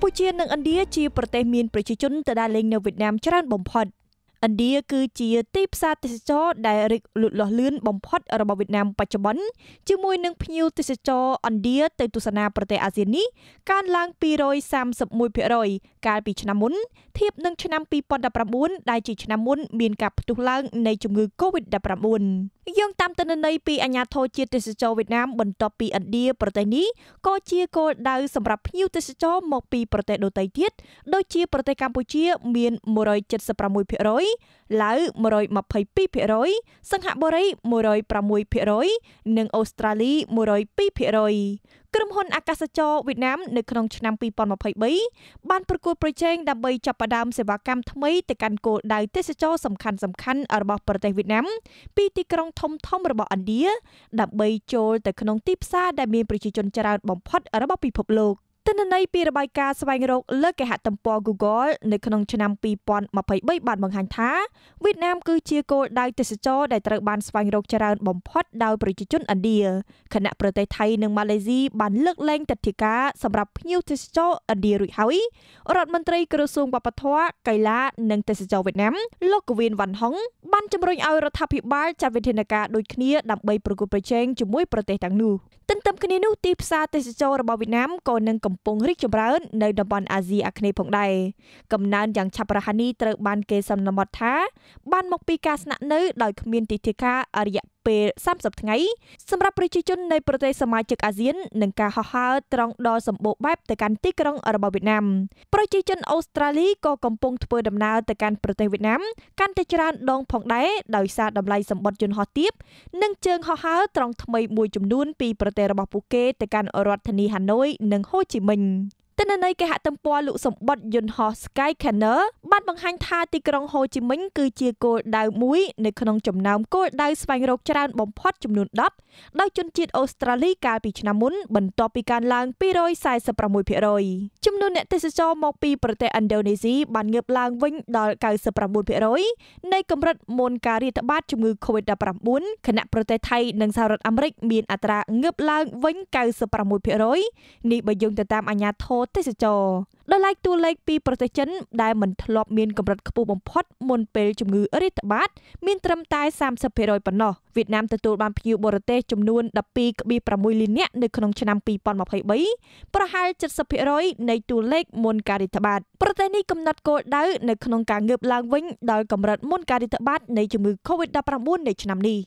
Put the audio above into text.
កម្ពុជានិងឥណ្ឌាជាប្រទេសមានប្រជាជនទៅដើរលេងនៅវៀតណាមច្រើនបំផុតឥណ្ឌាគឺជាទីផ្សារទេសចរដែលរីកលូតលាស់លឿនបំផុតរបស់វៀតណាមបច្ចុប្បន្នជាមួយនឹងភ្ញៀវទេសចរឥណ្ឌាទៅទស្សនាប្រទេសអាស៊ាននេះកើនឡើង231%កាលពីឆ្នាំមុនធៀបនឹងឆ្នាំ2019ដែលជាឆ្នាំមុនមានការផ្ទុះឡើងនៃជំងឺ Covid-19 យោងតាមទិន្នន័យពីអាជ្ញាធរជាតិទេសចរវៀតណាមបន្ទាប់ពីឥណ្ឌាប្រទេសនេះក៏ជាគោលដៅសម្រាប់ភ្ញៀវទេសចរមកពីប្រទេសដទៃទៀតដូចជាប្រទេសកម្ពុជាមាន176%ឡាវ122%សិង្ហបុរី106%និងអូស្ត្រាលី102%ក្រុមហ៊ុនអាកាសចរវៀតណាមនៅក្នុងឆ្នាំ2023បានប្រកួតប្រជែងដើម្បីចាប់ផ្ដើមសេវាកម្មថ្មីទៅកាន់គោលដៅទេសចរសំខាន់សំខាន់របស់ប្រទេសវៀតណាមពីទីក្រុងធំធំរបស់ឥណ្ឌាដើម្បីចូលទៅក្នុងទីផ្សារដែលមានប្រជាជនច្រើនបំផុតរបស់ពិភពលោក។ទិន្នន័យពីរបាយការណ៍ស្វែងរកលើគេហទំព័រ Google នៅក្នុងឆ្នាំ2023បានបង្ហាញថាវៀតណាមគឺជាគោលដៅទេសចរដែលត្រូវបានស្វែងរកច្រើនបំផុតដោយប្រជាជនឥណ្ឌាខណៈប្រទេសថៃនិងម៉ាឡេស៊ីបានលើកលែងទិដ្ឋាការសម្រាប់ភ្ញៀវទេសចរឥណ្ឌារួចហើយរដ្ឋមន្ត្រីក្រសួងវប្បធម៌កីឡានិងទេសចរវៀតណាមលោកកវៀនវ៉ាន់ហុងបានជំរុញឲ្យរដ្ឋាភិបាលចាត់វិធានការដូចគ្នាដើម្បីប្រគល់ប្រជែងជាមួយប្រទេសទាំងនោះទន្ទឹមគ្នានោះទីផ្សារទេសចររបស់វៀតណាមក៏នឹងកំពុងរីកចម្រើននៅតំបន់អាស៊ីអាគ្នេយ៍ផងដែរកំណើនយ៉ាងឆាប់រហ័សនេះត្រូវបានគេសន្មត់ថាបានមកពីការស្នាក់នៅដោយគ្មានទីធ្លាការរយៈពេល30ថ្ងៃសម្រាប់ប្រជាជននៃប្រទេសសមាជិកអាស៊ាននឹងការហោះហើរត្រង់ដល់សម្បូរបែបទៅកាន់ទីក្រុងរបស់វៀតណាមប្រជាជនអូស្ត្រាលីក៏កំពុងធ្វើដំណើរទៅកាន់ប្រទេសវៀតណាមកាន់តែច្រើនដងផងដែរដោយសារតម្លៃសម្បត្តិយន្តហោះទាបនិងជើងហោះហើរត្រង់ថ្មីមួយចំនួន ពីប្រទេសរបស់ពួកគេទៅកាន់រដ្ឋធានីហាណូយនិងហូជីមិញទិន្នន័យគេហទំព័រលុកសម្បត្តិយន្តហោះ Sky Scanner បានបង្ហាញថាទីក្រុងហូជីមិញ គឺជាគោលដៅមួយនៅក្នុងចំណោមគោលដៅស្វែងរកច្រើន បំផុតចំនួន10ដោយជនជាតិអូស្ត្រាលីកាលពីឆ្នាំមុន បន្ទាប់ពីការឡើង246%ចំនួនអ្នកទេសចរមកពីប្រទេសឥណ្ឌូនេស៊ីបានងើបឡើងវិញដល់99%នៃកម្រិតមុនការរាតត្បាតជំងឺ Covid-19 ខណៈប្រទេសថៃនិងសហរដ្ឋអាមេរិកមានអត្រាងើបឡើងវិញ96%នេះបើយោងទៅតាមអាជ្ញាធរទេសចរដោយឡែកតួលេខពីប្រទេសចិនដែលមិនធ្លាប់មានកម្រិតខ្ពស់បំផុតមុនពេលជំងឺ រាតត្បាតមានត្រឹមតែ30%ប៉ុណ្ណោះវៀតណាមទទួលបានភ្ញៀវបរទេសចំនួន12.6លាននាក់នៅក្នុងឆ្នាំ2023ប្រហែល70%នៃតួលេខមុនការរាតត្បាតប្រទេសនេះកំណត់គោលដៅនៅក្នុងការងើបឡើងវិញដល់កម្រិតមុនការរាតត្បាតនៃជំងឺ Covid-19 នៅឆ្នាំនេះ